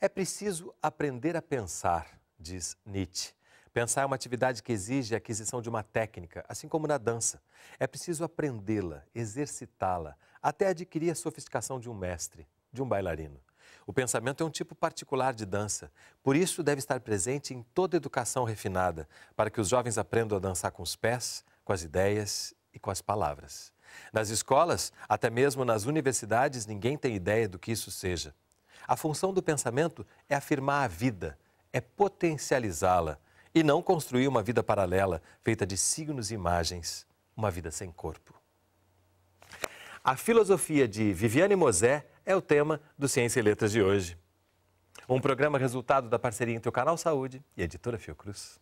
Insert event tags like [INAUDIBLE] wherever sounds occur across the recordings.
É preciso aprender a pensar, diz Nietzsche. Pensar é uma atividade que exige a aquisição de uma técnica, assim como na dança. É preciso aprendê-la, exercitá-la, até adquirir a sofisticação de um mestre de um bailarino. O pensamento é um tipo particular de dança, por isso deve estar presente em toda educação refinada, para que os jovens aprendam a dançar com os pés, com as ideias e com as palavras. Nas escolas, até mesmo nas universidades, ninguém tem ideia do que isso seja. A função do pensamento é afirmar a vida, é potencializá-la e não construir uma vida paralela feita de signos e imagens, uma vida sem corpo. A filosofia de Viviane Mosé é o tema do Ciência e Letras de hoje. Um programa resultado da parceria entre o Canal Saúde e a editora Fiocruz.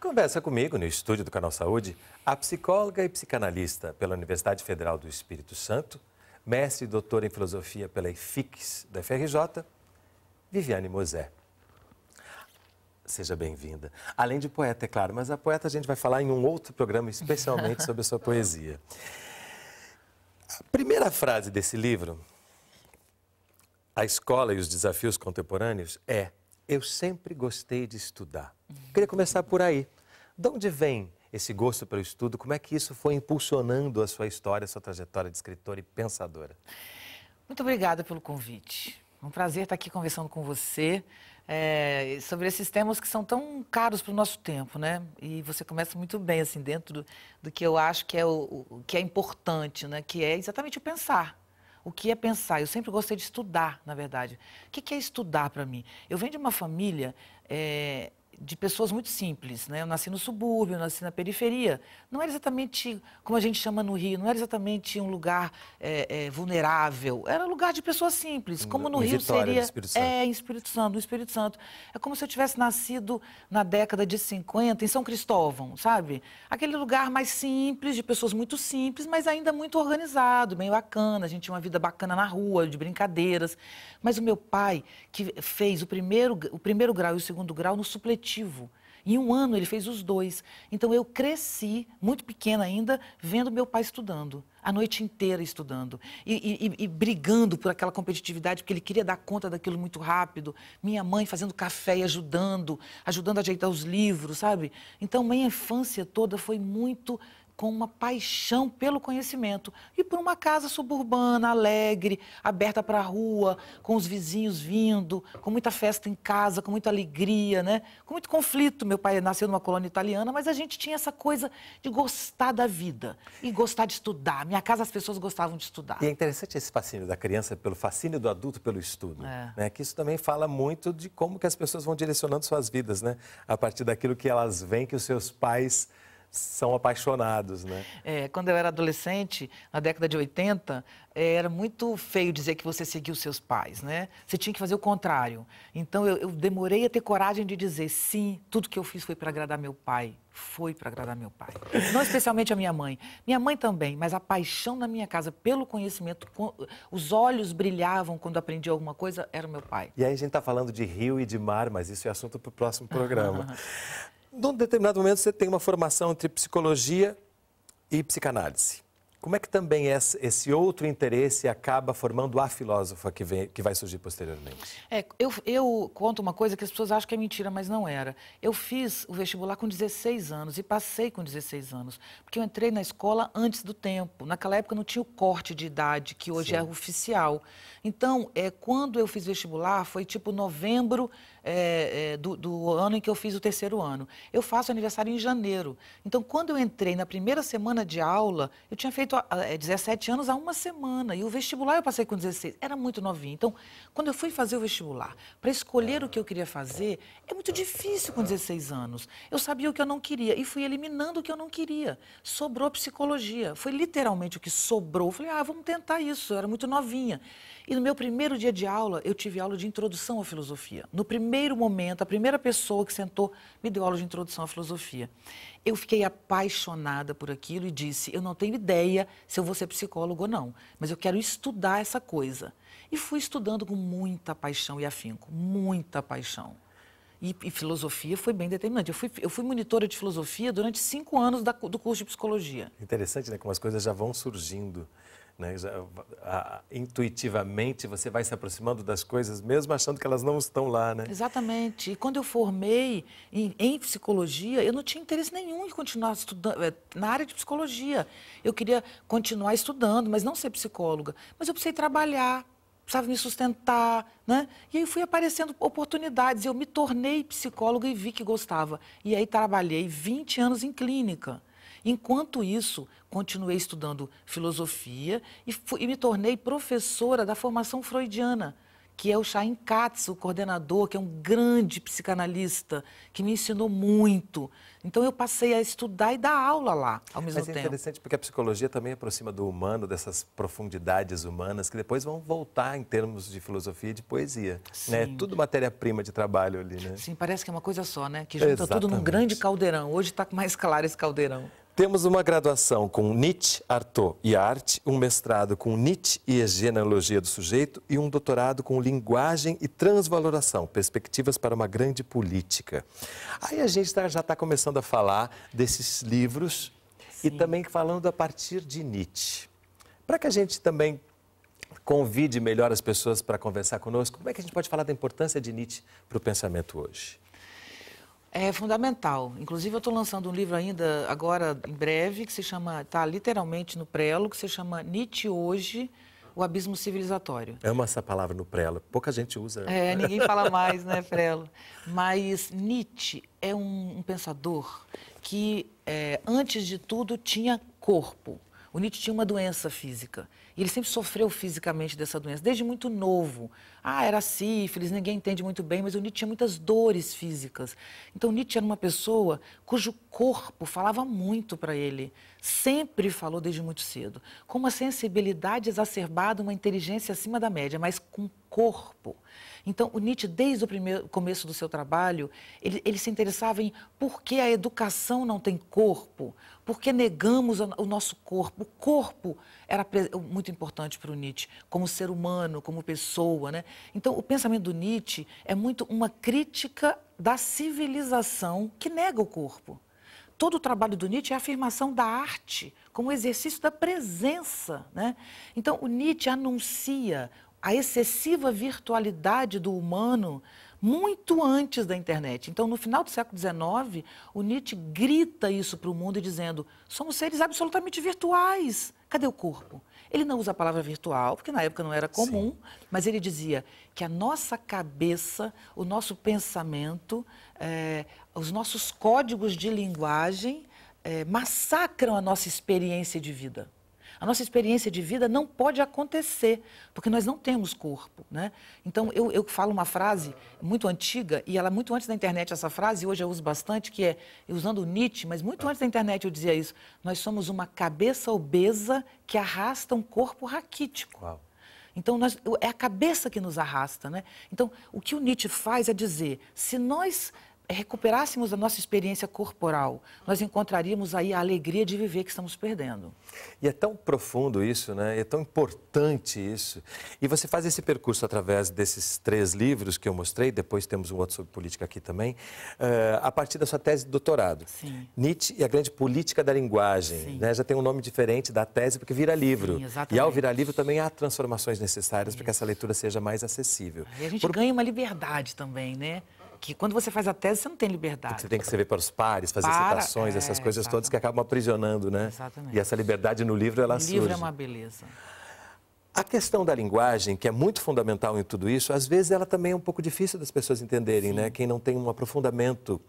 Conversa comigo no estúdio do Canal Saúde a psicóloga e psicanalista pela Universidade Federal do Espírito Santo, mestre e doutora em filosofia pela IFIX da FRJ, Viviane Mosé seja bem-vinda. Além de poeta, é claro, mas a poeta a gente vai falar em um outro programa especialmente sobre a sua [LAUGHS] poesia. A primeira frase desse livro, A Escola e os Desafios Contemporâneos, é: Eu sempre gostei de estudar. Queria começar por aí. De onde vem esse gosto pelo estudo? Como é que isso foi impulsionando a sua história, a sua trajetória de escritora e pensadora? Muito obrigada pelo convite. É um prazer estar aqui conversando com você é, sobre esses temas que são tão caros para o nosso tempo, né? E você começa muito bem, assim, dentro do, do que eu acho que é, o, o, que é importante, né? Que é exatamente o pensar. O que é pensar? Eu sempre gostei de estudar, na verdade. O que, que é estudar para mim? Eu venho de uma família é, de pessoas muito simples, né? Eu nasci no subúrbio, eu nasci na periferia. Não era exatamente, como a gente chama no Rio, não era exatamente um lugar é, é, vulnerável. Era lugar de pessoas simples, como no, Rio seria... Espírito Santo. É, em Espírito Santo, no Espírito Santo. É como se eu tivesse nascido na década de 50, em São Cristóvão, sabe? Aquele lugar mais simples, de pessoas muito simples, mas ainda muito organizado, bem bacana. A gente tinha uma vida bacana na rua, de brincadeiras. Mas o meu pai, que fez o primeiro, o primeiro grau e o segundo grau no supletivo, coletivo. Em um ano ele fez os dois. Então eu cresci, muito pequena ainda, vendo meu pai estudando, a noite inteira estudando e, e, e, brigando por aquela competitividade, porque ele queria dar conta daquilo muito rápido. Minha mãe fazendo café e ajudando, ajudando a ajeitar os livros, sabe? Então minha infância toda foi muito com uma paixão pelo conhecimento e por uma casa suburbana, alegre, aberta para a rua, com os vizinhos vindo, com muita festa em casa, com muita alegria, né? Com muito conflito. Meu pai nasceu numa colônia italiana, mas a gente tinha essa coisa de gostar da vida e gostar de estudar. Minha casa as pessoas gostavam de estudar. E é interessante esse fascínio da criança pelo fascínio do adulto pelo estudo, é. né? Que isso também fala muito de como que as pessoas vão direcionando suas vidas, né? A partir daquilo que elas veem que os seus pais são apaixonados, né? É, quando eu era adolescente, na década de 80, é, era muito feio dizer que você seguiu seus pais, né? Você tinha que fazer o contrário. Então eu, eu demorei a ter coragem de dizer sim, tudo que eu fiz foi para agradar meu pai, foi para agradar meu pai. Não especialmente a minha mãe. Minha mãe também, mas a paixão na minha casa pelo conhecimento, os olhos brilhavam quando aprendi alguma coisa, era o meu pai. E aí a gente está falando de rio e de mar, mas isso é assunto para o próximo programa num determinado momento você tem uma formação entre psicologia e psicanálise. Como é que também esse outro interesse acaba formando a filósofa que, vem, que vai surgir posteriormente? É, eu, eu, conto uma coisa que as pessoas acham que é mentira, mas não era. Eu fiz o vestibular com 16 anos e passei com 16 anos, porque eu entrei na escola antes do tempo. Naquela época não tinha o corte de idade, que hoje é Sim. é oficial. Então, é, quando eu fiz vestibular, foi tipo novembro é, é, do, do ano em que eu fiz o terceiro ano. Eu faço aniversário em janeiro. Então, quando eu entrei na primeira semana de aula, eu tinha feito 18, 17 é, anos há uma semana. E o vestibular eu passei com 16. Era muito novinha. Então, quando eu fui fazer o vestibular, para escolher o que eu queria fazer, é muito difícil com 16 anos. Eu sabia o que eu não queria e fui eliminando o que eu não queria. Sobrou psicologia. Foi literalmente o que sobrou. Eu falei, ah, vamos tentar isso. Eu era muito novinha. E no meu primeiro dia de aula, eu tive aula de introdução à filosofia. No primeiro momento, a primeira pessoa que sentou me deu aula de introdução à filosofia. Eu fiquei apaixonada por aquilo e disse: eu não tenho ideia se eu vou ser psicólogo ou não, mas eu quero estudar essa coisa. E fui estudando com muita paixão e afinco, muita paixão. E, e, filosofia foi bem determinante. Eu fui, eu fui monitora de filosofia durante cinco anos da, do curso de psicologia. Interessante, né? Como as coisas já vão surgindo. Né? Intuitivamente você vai se aproximando das coisas, mesmo achando que elas não estão lá, né? Exatamente. E quando eu formei em, em psicologia, eu não tinha interesse nenhum em continuar estudando eh, na área de psicologia. Eu queria continuar estudando, mas não ser psicóloga. Mas eu precisei trabalhar, precisava me sustentar, né? E aí fui aparecendo oportunidades. Eu me tornei psicóloga e vi que gostava. E aí trabalhei 20 anos em clínica. Enquanto isso, continuei estudando filosofia e, fui, e me tornei professora da formação freudiana que é o Chaim Katz, o coordenador, que é um grande psicanalista, que me ensinou muito. Então eu passei a estudar e dar aula lá ao mesmo tempo. Mas é interessante porque a psicologia também aproxima do humano, dessas profundidades humanas, que depois vão voltar em termos de filosofia e de poesia. Né? Sim. Né? Tudo matéria-prima de trabalho ali, né? Sim, parece que é uma coisa só, né? Que junta Exatamente. tudo num grande caldeirão. Hoje está mais claro esse caldeirão. Temos uma graduação com Nietzsche, Artaud e Arte, um mestrado com Nietzsche e a genealogia do sujeito e um doutorado com linguagem e transvaloração, perspectivas para uma grande política. Aí a gente tá, já está começando a falar desses livros Sim. e também falando a partir de Nietzsche. Para que a gente também convide melhor as pessoas para conversar conosco, como é que a gente pode falar da importância de Nietzsche para o pensamento hoje? É fundamental. Inclusive, eu estou lançando um livro ainda, agora, em breve, que se chama, está literalmente no prelo, que se chama Nietzsche Hoje, o abismo civilizatório. Amo essa palavra no prelo. Pouca gente usa. É, ninguém fala mais, né, prelo. Mas Nietzsche é um, um pensador que, é, antes de tudo, tinha corpo. O Nietzsche tinha uma doença física. E ele sempre sofreu fisicamente dessa doença, desde muito novo. Ah, era sífilis, ninguém entende muito bem, mas o Nietzsche tinha muitas dores físicas. Então, Nietzsche era uma pessoa cujo corpo falava muito para ele. Sempre falou desde muito cedo. Com uma sensibilidade exacerbada, uma inteligência acima da média, mas com corpo. Então, o Nietzsche, desde o primeiro começo do seu trabalho, ele, ele se interessava em por que a educação não tem corpo, porque negamos o nosso corpo. O corpo era muito importante para o Nietzsche, como ser humano, como pessoa. Né? Então, o pensamento do Nietzsche é muito uma crítica da civilização que nega o corpo. Todo o trabalho do Nietzsche é a afirmação da arte, como exercício da presença. Né? Então, o Nietzsche anuncia a excessiva virtualidade do humano muito antes da internet. Então, no final do século XIX, o Nietzsche grita isso para o mundo dizendo: somos seres absolutamente virtuais. Cadê o corpo? Ele não usa a palavra virtual, porque na época não era comum, Sim. mas ele dizia que a nossa cabeça, o nosso pensamento, é, os nossos códigos de linguagem é, massacram a nossa experiência de vida. A nossa experiência de vida não pode acontecer, porque nós não temos corpo, né? Então, eu, eu falo uma frase muito antiga, e ela muito antes da internet, essa frase, e hoje eu uso bastante, que é, usando Nietzsche, mas muito antes da internet eu dizia isso, nós somos uma cabeça obesa que arrasta um corpo raquítico. Uau. Então, nós, é a cabeça que nos arrasta, né? Então, o que o Nietzsche faz é dizer, se nós recuperássemos a nossa experiência corporal, nós encontraríamos aí a alegria de viver que estamos perdendo. E é tão profundo isso, né? É tão importante isso. E você faz esse percurso através desses três livros que eu mostrei, depois temos um outro sobre política aqui também, uh, a partir da sua tese de doutorado. Sim. Nietzsche e a grande política da linguagem, Sim. né? Já tem um nome diferente da tese porque vira livro. Sim, exatamente. E ao virar livro também há transformações necessárias para que essa leitura seja mais acessível. E a gente Por... ganha uma liberdade também, né? que quando você faz a tese, você não tem liberdade. Porque você tem que escrever para os pares, fazer para, citações, é, essas coisas exatamente. todas que acabam aprisionando, né? Exatamente. E essa liberdade no livro, ela o surge. O livro é uma beleza. A questão da linguagem, que é muito fundamental em tudo isso, às vezes ela também é um pouco difícil das pessoas entenderem, né? Sim. né? Quem não tem um aprofundamento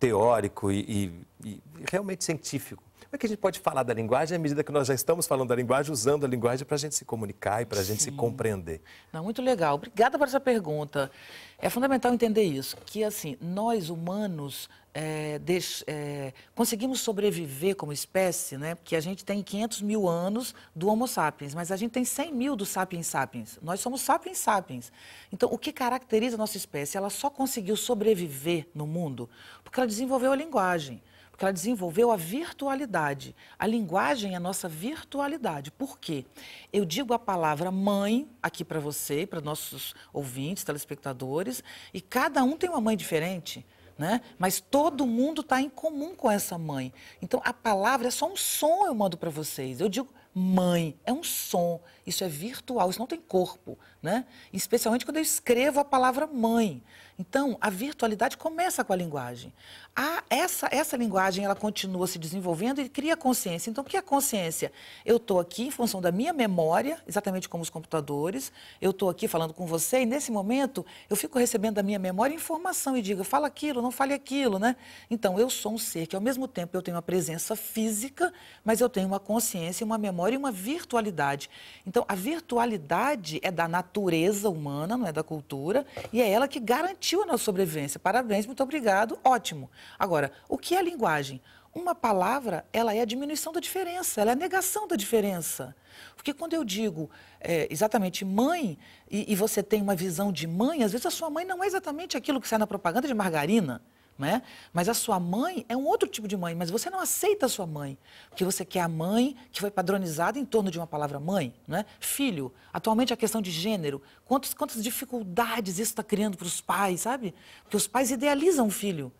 teórico e, e, e realmente científico é que a gente pode falar da linguagem à medida que nós já estamos falando da linguagem, usando a linguagem para a gente se comunicar e para a gente se compreender? Não, muito legal. Obrigada por essa pergunta. É fundamental entender isso, que assim, nós humanos é, deix, é, conseguimos sobreviver como espécie, né? Porque a gente tem 500 mil anos do Homo sapiens, mas a gente tem 100 mil do Sapiens sapiens. Nós somos Sapiens sapiens. Então, o que caracteriza a nossa espécie? Ela só conseguiu sobreviver no mundo porque ela desenvolveu a linguagem. Porque ela desenvolveu a virtualidade. A linguagem é a nossa virtualidade. Por quê? Eu digo a palavra mãe aqui para você, para nossos ouvintes, telespectadores, e cada um tem uma mãe diferente. Né? Mas todo mundo está em comum com essa mãe. Então a palavra é só um som eu mando para vocês. Eu digo mãe, é um som. Isso é virtual, isso não tem corpo, né? Especialmente quando eu escrevo a palavra mãe. Então, a virtualidade começa com a linguagem. Ah, essa, essa linguagem, ela continua se desenvolvendo e cria consciência. Então, o que é consciência? Eu estou aqui em função da minha memória, exatamente como os computadores, eu estou aqui falando com você e, nesse momento, eu fico recebendo da minha memória informação e digo, fala aquilo, não fale aquilo, né? Então, eu sou um ser que, ao mesmo tempo, eu tenho uma presença física, mas eu tenho uma consciência, uma memória e uma virtualidade. Então, a virtualidade é da natureza natureza humana, não é da cultura, e é ela que garantiu a nossa sobrevivência. Parabéns, muito obrigado, ótimo. Agora, o que é linguagem? Uma palavra, ela é a diminuição da diferença, ela é a negação da diferença. Porque quando eu digo é, exatamente mãe, e, e você tem uma visão de mãe, às vezes a sua mãe não é exatamente aquilo que sai na propaganda de margarina né? Mas a sua mãe é um outro tipo de mãe, mas você não aceita a sua mãe, porque você quer a mãe que foi padronizada em torno de uma palavra mãe, né? Filho, atualmente a questão de gênero, quantos, quantas dificuldades isso está criando para os pais, sabe? Porque os pais idealizam o filho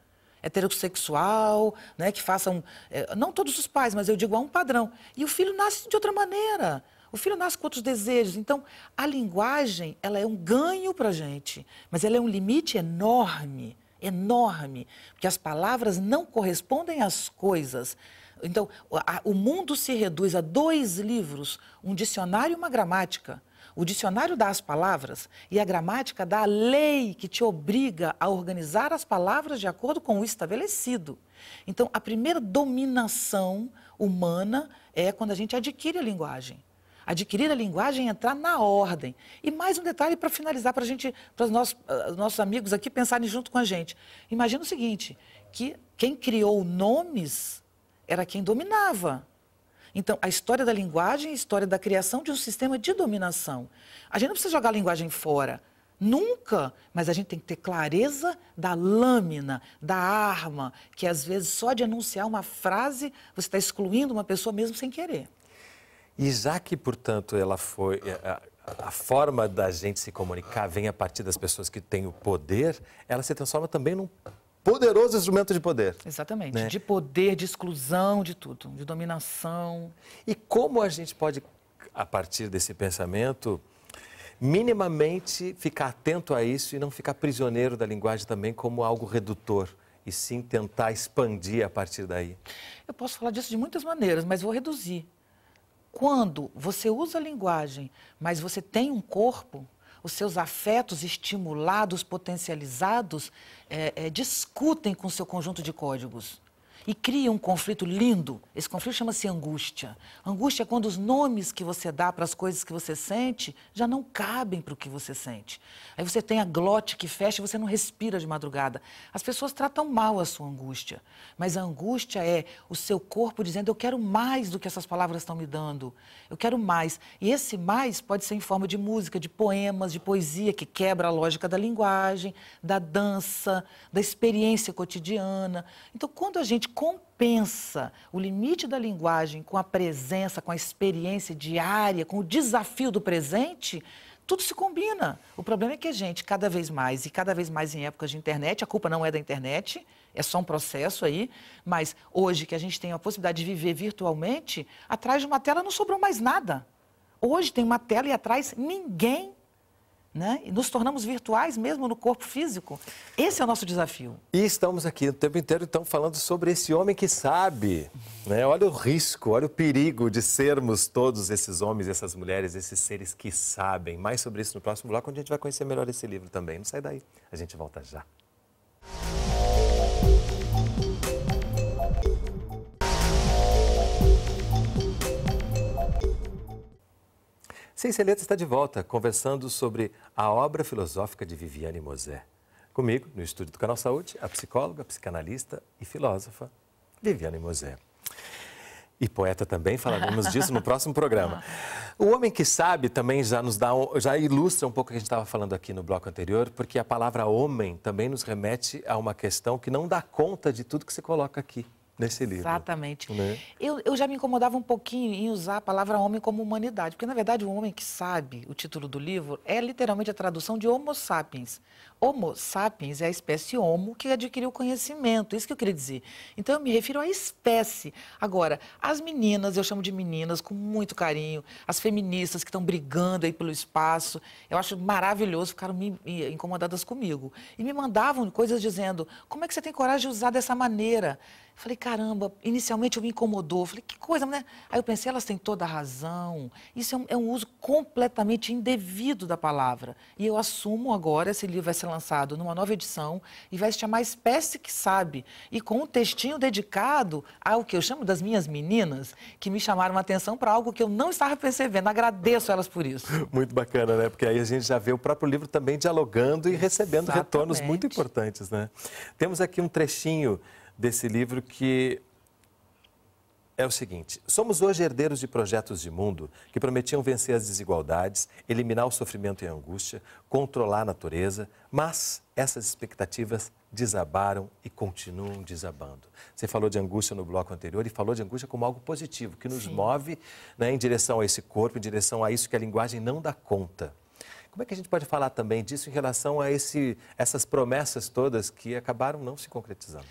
heterossexual, né? Que façam, é, não todos os pais, mas eu digo há um padrão. E o filho nasce de outra maneira. O filho nasce com outros desejos. Então, a linguagem, ela é um ganho para a gente, mas ela é um limite enorme enorme, porque as palavras não correspondem às coisas. Então, o mundo se reduz a dois livros, um dicionário e uma gramática. O dicionário dá as palavras e a gramática dá a lei que te obriga a organizar as palavras de acordo com o estabelecido. Então, a primeira dominação humana é quando a gente adquire a linguagem adquirir a linguagem e entrar na ordem. E mais um detalhe para finalizar, para gente, para os nossos, ah, nossos amigos aqui pensarem junto com a gente. Imagina o seguinte, que quem criou nomes era quem dominava. Então, a história da linguagem é a história da criação de um sistema de dominação. A gente não precisa jogar a linguagem fora. Nunca, mas a gente tem que ter clareza da lâmina, da arma, que às vezes só de anunciar uma frase você está excluindo uma pessoa mesmo sem querer. E já que, portanto, ela foi. É, a, a forma da gente se comunicar vem a partir das pessoas que têm o poder, ela se transforma também num poderoso instrumento de poder. Exatamente. Né? De poder, de exclusão, de tudo, de dominação. E como a gente pode, a partir desse pensamento, minimamente ficar atento a isso e não ficar prisioneiro da linguagem também como algo redutor? E sim tentar expandir a partir daí. Eu posso falar disso de muitas maneiras, mas vou reduzir. Quando você usa a linguagem, mas você tem um corpo, os seus afetos estimulados, potencializados, é, é, discutem com o seu conjunto de códigos e cria um conflito lindo. Esse conflito chama-se angústia. Angústia é quando os nomes que você dá para as coisas que você sente já não cabem para o que você sente. Aí você tem a glote que fecha e você não respira de madrugada. As pessoas tratam mal a sua angústia, mas a angústia é o seu corpo dizendo: Eu quero mais do que essas palavras estão me dando. Eu quero mais. E esse mais pode ser em forma de música, de poemas, de poesia, que quebra a lógica da linguagem, da dança, da experiência cotidiana. Então, quando a gente compensa o limite da linguagem com a presença, com a experiência diária, com o desafio do presente, tudo se combina. O problema é que a gente, cada vez mais, e cada vez mais em épocas de internet, a culpa não é da internet, é só um processo aí, mas hoje que a gente tem a possibilidade de viver virtualmente, atrás de uma tela não sobrou mais nada. Hoje tem uma tela e atrás ninguém né? E nos tornamos virtuais mesmo no corpo físico. Esse é o nosso desafio. E estamos aqui o tempo inteiro, então, falando sobre esse homem que sabe. Né? Olha o risco, olha o perigo de sermos todos esses homens, essas mulheres, esses seres que sabem. Mais sobre isso no próximo bloco, onde a gente vai conhecer melhor esse livro também. Não sai daí, a gente volta já. Ciência Letra está de volta, conversando sobre a obra filosófica de Viviane Mosé. Comigo, no estúdio do Canal Saúde, a psicóloga, psicanalista e filósofa Viviane Mosé. E poeta também, falaremos disso no próximo programa. [LAUGHS] O Homem que Sabe também já nos dá, já ilustra um pouco o que a gente estava falando aqui no bloco anterior, porque a palavra homem também nos remete a uma questão que não dá conta de tudo que você coloca aqui nesse livro. Exatamente. Né? Eu, eu já me incomodava um pouquinho em usar a palavra homem como humanidade, porque na verdade o homem que sabe o título do livro é literalmente a tradução de Homo sapiens. Homo sapiens é a espécie Homo que adquiriu conhecimento, isso que eu queria dizer. Então eu me refiro à espécie. Agora, as meninas, eu chamo de meninas com muito carinho, as feministas que estão brigando aí pelo espaço, eu acho maravilhoso, ficaram me, me incomodadas comigo. E me mandavam coisas dizendo: como é que você tem coragem de usar dessa maneira? Falei, caramba, inicialmente eu me incomodou. Falei, que coisa, né? Aí eu pensei, elas têm toda a razão. Isso é um, é um uso completamente indevido da palavra. E eu assumo agora, esse livro vai ser lançado numa nova edição e vai se chamar Espécie que Sabe. E com um textinho dedicado ao que eu chamo das minhas meninas, que me chamaram a atenção para algo que eu não estava percebendo. Agradeço elas por isso. [LAUGHS] Muito bacana, né? Porque aí a gente já vê o próprio livro também dialogando e recebendo Exatamente. retornos muito importantes, né? Temos aqui um trechinho desse livro que é o seguinte: somos hoje herdeiros de projetos de mundo que prometiam vencer as desigualdades, eliminar o sofrimento e a angústia, controlar a natureza, mas essas expectativas desabaram e continuam desabando. Você falou de angústia no bloco anterior e falou de angústia como algo positivo, que nos Sim. move né, em direção a esse corpo, em direção a isso que a linguagem não dá conta. Como é que a gente pode falar também disso em relação a esse, essas promessas todas que acabaram não se concretizando?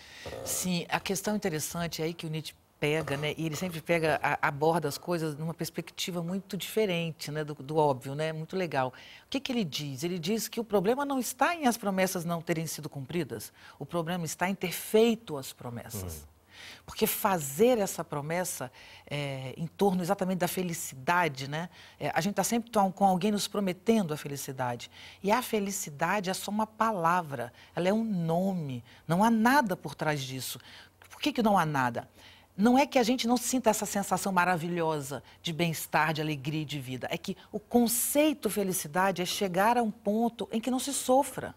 Sim, a questão interessante é aí que o Nietzsche pega, né? E ele sempre pega, a, aborda as coisas numa perspectiva muito diferente, né? Do, do, óbvio, né? Muito legal. O que, que ele diz? Ele diz que o problema não está em as promessas não terem sido cumpridas. O problema está em ter feito as promessas. Hum. Porque fazer essa promessa é, em torno exatamente da felicidade, né? É, a gente está sempre com alguém nos prometendo a felicidade. E a felicidade é só uma palavra, ela é um nome. Não há nada por trás disso. Por que, que não há nada? Não é que a gente não sinta essa sensação maravilhosa de bem-estar, de alegria e de vida. É que o conceito felicidade é chegar a um ponto em que não se sofra.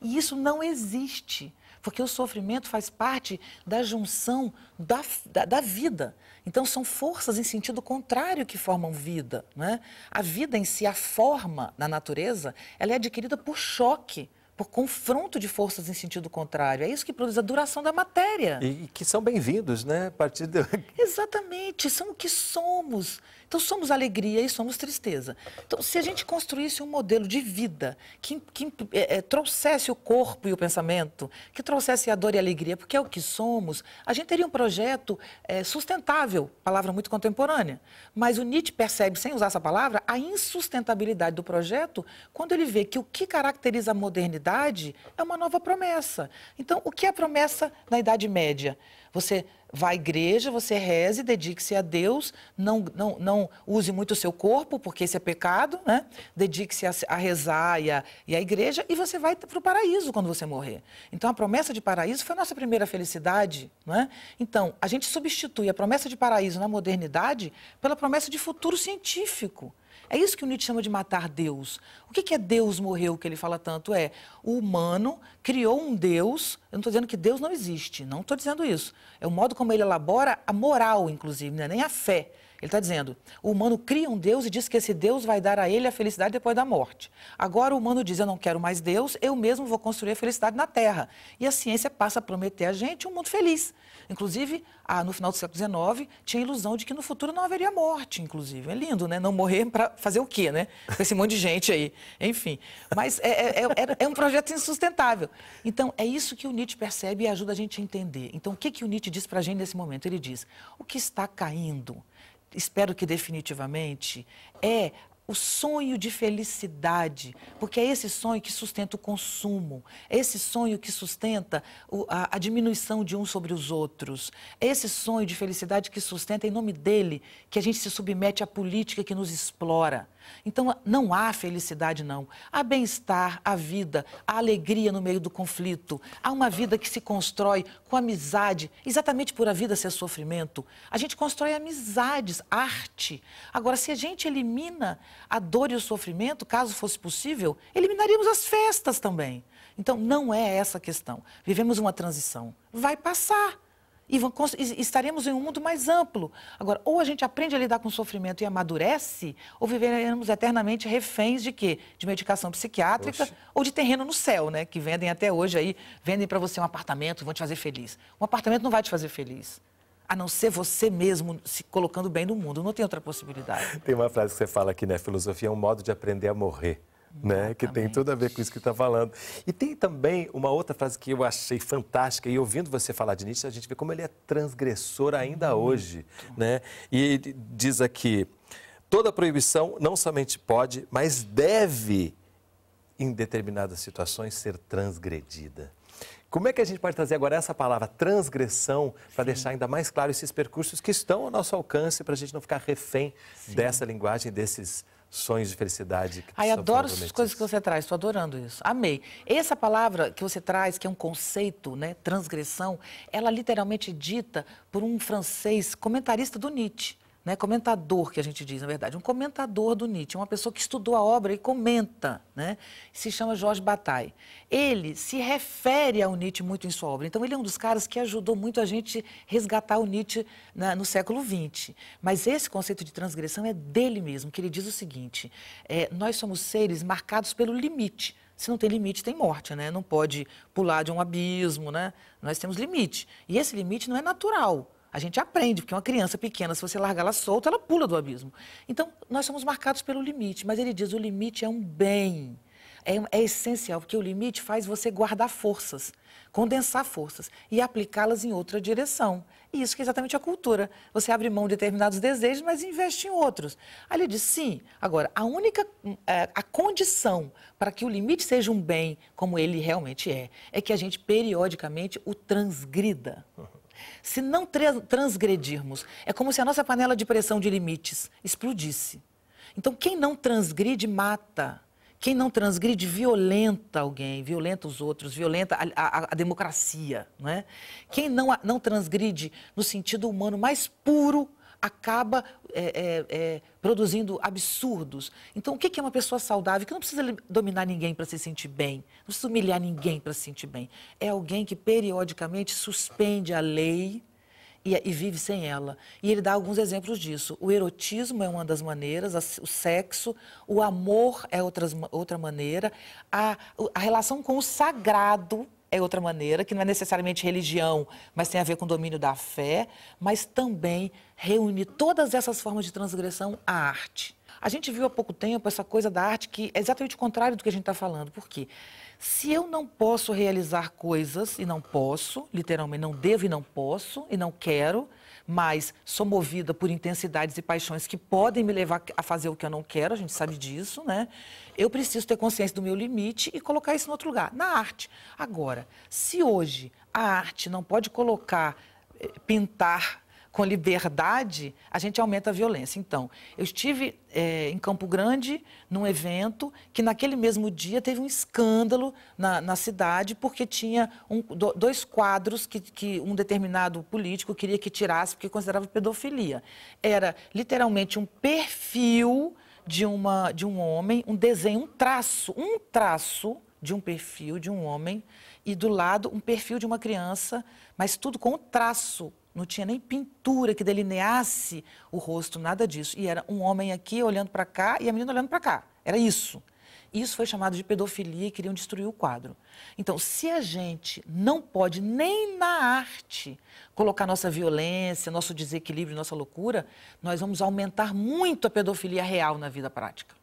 E isso não existe porque o sofrimento faz parte da junção da, da, da vida. Então, são forças em sentido contrário que formam vida. Né? A vida em si, a forma na natureza, ela é adquirida por choque por confronto de forças em sentido contrário. É isso que produz a duração da matéria. E, que são bem-vindos, né? A partir de... [LAUGHS] Exatamente, são o que somos. Então, somos alegria e somos tristeza. Então, se a gente construísse um modelo de vida que, que é, é, trouxesse o corpo e o pensamento, que trouxesse a dor e a alegria, porque é o que somos, a gente teria um projeto é, sustentável, palavra muito contemporânea. Mas o Nietzsche percebe, sem usar essa palavra, a insustentabilidade do projeto quando ele vê que o que caracteriza a modernidade é uma nova promessa. Então, o que é promessa na Idade Média? Você vá à igreja, você reze, dedique-se a Deus, não, não, não use muito o seu corpo, porque isso é pecado, né? Dedique-se a, a, rezar e a, e a igreja, e você vai para o paraíso quando você morrer. Então, a promessa de paraíso foi a nossa primeira felicidade, né? Então, a gente substitui a promessa de paraíso na modernidade pela promessa de futuro científico. É isso que o Nietzsche chama de matar Deus. O que, que é Deus morreu, que ele fala tanto? É o humano criou um Deus. Eu não estou dizendo que Deus não existe, não estou dizendo isso. É o modo como ele elabora a moral, inclusive, né? nem a fé. Ele está dizendo, o humano cria um Deus e diz que esse Deus vai dar a ele a felicidade depois da morte. Agora o humano diz, eu não quero mais Deus, eu mesmo vou construir a felicidade na Terra. E a ciência passa a prometer a gente um mundo feliz. Inclusive, ah, no final do século XIX, tinha a ilusão de que no futuro não haveria morte, inclusive. É lindo, né? Não morrer para fazer o quê, né? Com esse monte de gente aí. Enfim. Mas é é, é, é, é, um projeto insustentável. Então, é isso que o Nietzsche percebe e ajuda a gente a entender. Então, o que, que o Nietzsche diz para a gente nesse momento? Ele diz: o que está caindo espero que definitivamente, é o sonho de felicidade, porque é esse sonho que sustenta o consumo, é esse sonho que sustenta a, diminuição de uns sobre os outros, é esse sonho de felicidade que sustenta em nome dele que a gente se submete à política que nos explora. Então, não há felicidade, não. Há bem-estar, há vida, há alegria no meio do conflito. Há uma vida que se constrói com amizade, exatamente por a vida ser sofrimento. A gente constrói amizades, arte. Agora, se a gente elimina a dor e o sofrimento, caso fosse possível, eliminaríamos as festas também. Então, não é essa a questão. Vivemos uma transição. Vai passar. E estaremos em um mundo mais amplo. Agora, ou a gente aprende a lidar com o sofrimento e amadurece, ou viveremos eternamente reféns de quê? De medicação psiquiátrica Oxe. ou de terreno no céu, né? Que vendem até hoje aí, vendem para você um apartamento, vão te fazer feliz. Um apartamento não vai te fazer feliz. A não ser você mesmo se colocando bem no mundo. Não tem outra possibilidade. Tem uma frase que você fala aqui, né? Filosofia é um modo de aprender a morrer né? Que tem tudo a ver com isso que está falando. E tem também uma outra frase que eu achei fantástica, e ouvindo você falar de Nietzsche, a gente vê como ele é transgressor ainda Muito. hoje, né? E diz aqui: toda proibição não somente pode, mas deve, em determinadas situações, ser transgredida. Como é que a gente pode trazer agora essa palavra transgressão para deixar ainda mais claro esses percursos que estão ao nosso alcance para a gente não ficar refém Sim. dessa linguagem, desses sonhos de felicidade. Que Ai, tá adoro essas coisas que você traz, estou adorando isso. Amei. Essa palavra que você traz, que é um conceito, né, transgressão, ela é literalmente dita por um francês comentarista do Nietzsche né, comentador que a gente diz, na verdade, um comentador do Nietzsche, uma pessoa que estudou a obra e comenta, né, se chama Jorge Bataille. Ele se refere ao Nietzsche muito em sua obra, então ele é um dos caras que ajudou muito a gente resgatar o Nietzsche na, no século XX. Mas esse conceito de transgressão é dele mesmo, que ele diz o seguinte, é, nós somos seres marcados pelo limite, se não tem limite, tem morte, né? Não pode pular de um abismo, né? Nós temos limite. E esse limite não é natural. A gente aprende, porque uma criança pequena, se você largar ela solta, ela pula do abismo. Então, nós somos marcados pelo limite, mas ele diz: o limite é um bem. É, é, essencial, porque o limite faz você guardar forças, condensar forças e aplicá-las em outra direção. E isso que é exatamente a cultura. Você abre mão de determinados desejos, mas investe em outros. Aí ele diz, sim, agora, a única, é, a condição para que o limite seja um bem, como ele realmente é, é que a gente periodicamente o transgrida. Uhum. Se não transgredirmos, é como se a nossa panela de pressão de limites explodisse. Então, quem não transgride, mata. Quem não transgride, violenta alguém, violenta os outros, violenta a, a, a democracia. Não é? Quem não, não transgride no sentido humano mais puro, acaba é, é, é, produzindo absurdos. Então, o que é uma pessoa saudável? Que não precisa dominar ninguém para se sentir bem, não precisa humilhar ninguém para se sentir bem. É alguém que periodicamente suspende a lei e, e, vive sem ela. E ele dá alguns exemplos disso. O erotismo é uma das maneiras, o sexo, o amor é outras, outra maneira, a, a relação com o sagrado é outra maneira, que não é necessariamente religião, mas tem a ver com o domínio da fé, mas também reúne todas essas formas de transgressão à arte. A gente viu há pouco tempo essa coisa da arte que é exatamente o contrário do que a gente está falando. Por quê? Se eu não posso realizar coisas, e não posso, literalmente não devo e não posso, e não quero, mas sou movida por intensidades e paixões que podem me levar a fazer o que eu não quero, a gente sabe disso, né? Eu preciso ter consciência do meu limite e colocar isso em outro lugar, na arte. Agora, se hoje a arte não pode colocar, eh, pintar com liberdade, a gente aumenta a violência. Então, eu estive é, em Campo Grande, num evento, que naquele mesmo dia teve um escândalo na, na cidade, porque tinha um, dois quadros que, que, um determinado político queria que tirasse, porque considerava pedofilia. Era literalmente um perfil de, uma, de um homem, um desenho, um traço, um traço de um perfil de um homem, e do lado um perfil de uma criança, mas tudo com o traço não tinha nem pintura que delineasse o rosto, nada disso. E era um homem aqui olhando para cá e a menina olhando para cá. Era isso. Isso foi chamado de pedofilia e queriam destruir o quadro. Então, se a gente não pode, nem na arte, colocar nossa violência, nosso desequilíbrio, nossa loucura, nós vamos aumentar muito a pedofilia real na vida prática.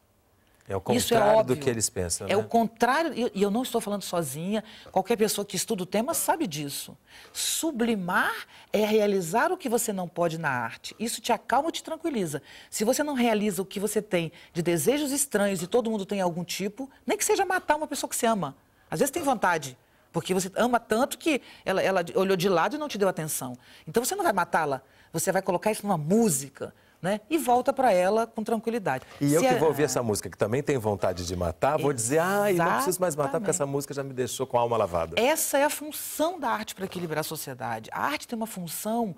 É o contrário Isso é óbvio. do que eles pensam. É né? o contrário, e eu, eu não estou falando sozinha, qualquer pessoa que estuda o tema sabe disso. Sublimar é realizar o que você não pode na arte. Isso te acalma ou te tranquiliza. Se você não realiza o que você tem de desejos estranhos e todo mundo tem algum tipo, nem que seja matar uma pessoa que você ama. Às vezes tem vontade, porque você ama tanto que ela, ela olhou de lado e não te deu atenção. Então você não vai matá-la, você vai colocar isso numa música né? E volta para ela com tranquilidade. E Se eu que a... vou ouvir essa música, que também tem vontade de matar, vou dizer, ah, não preciso mais matar porque essa música já me deixou com a alma lavada. Essa é a função da arte para equilibrar a sociedade. A arte tem uma função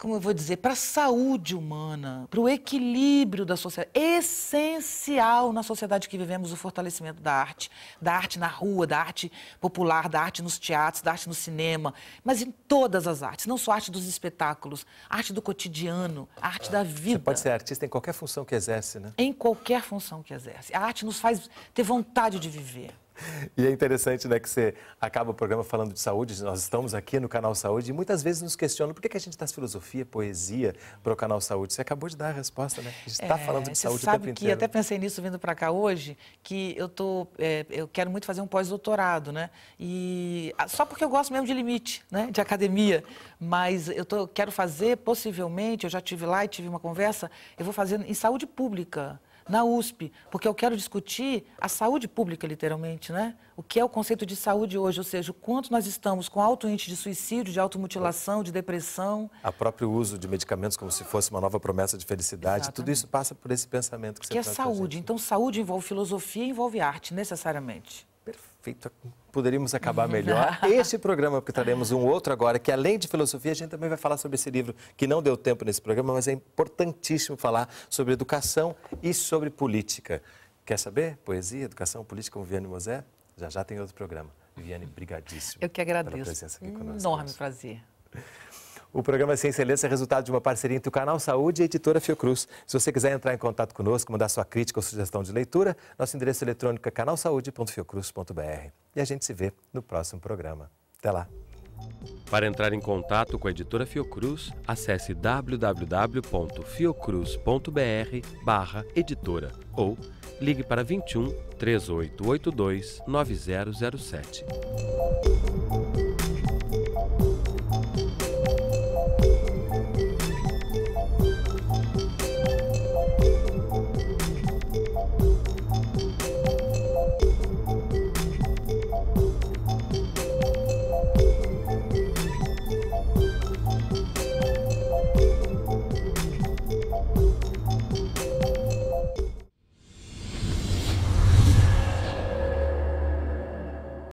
como eu vou dizer, para a saúde humana, para o equilíbrio da sociedade. Essencial na sociedade que vivemos o fortalecimento da arte, da arte na rua, da arte popular, da arte nos teatros, da arte no cinema, mas em todas as artes, não só arte dos espetáculos, arte do cotidiano, arte da vida. Você pode ser artista em qualquer função que exerce, né? Em qualquer função que exerce. A arte nos faz ter vontade de viver. [LAUGHS] E é interessante, né, que você acaba o programa falando de saúde, nós estamos aqui no Canal Saúde e muitas vezes nos questionam por que, que a gente traz filosofia, poesia para o Canal Saúde. Você acabou de dar a resposta, né? A gente está é, falando de saúde sabe o tempo que, inteiro. até pensei nisso vindo para cá hoje, que eu, tô, é, eu quero muito fazer um pós-doutorado, né? E ah, só porque eu gosto mesmo de limite, né, de academia, mas eu tô, quero fazer, possivelmente, eu já tive lá e tive uma conversa, eu vou fazer em saúde pública na USP, porque eu quero discutir a saúde pública, literalmente, né? O que é o conceito de saúde hoje, ou seja, o quanto nós estamos com alto índice de suicídio, de automutilação, de depressão. A próprio uso de medicamentos como se fosse uma nova promessa de felicidade, Exatamente. tudo isso passa por esse pensamento que, que você Que é saúde, então saúde envolve filosofia, envolve arte, necessariamente. Perfeito. Poderíamos acabar melhor [LAUGHS] este programa, porque teremos um outro agora, que além de filosofia, a gente também vai falar sobre esse livro, que não deu tempo nesse programa, mas é importantíssimo falar sobre educação e sobre política. Quer saber? Poesia, educação, política com Viviane Mosé? Já já tem outro programa. Viane, brigadíssimo. Eu que agradeço. Pela presença aqui conosco. Enorme prazer. O programa Ciência e Lença é resultado de uma parceria entre o Canal Saúde e a editora Fiocruz. Se você quiser entrar em contato conosco, mandar sua crítica ou sugestão de leitura, nosso endereço eletrônico é canalsaude.fiocruz.br. E a gente se vê no próximo programa. Até lá! Para entrar em contato com a editora Fiocruz, acesse www.fiocruz.br editora ou ligue para 21 3882 9007.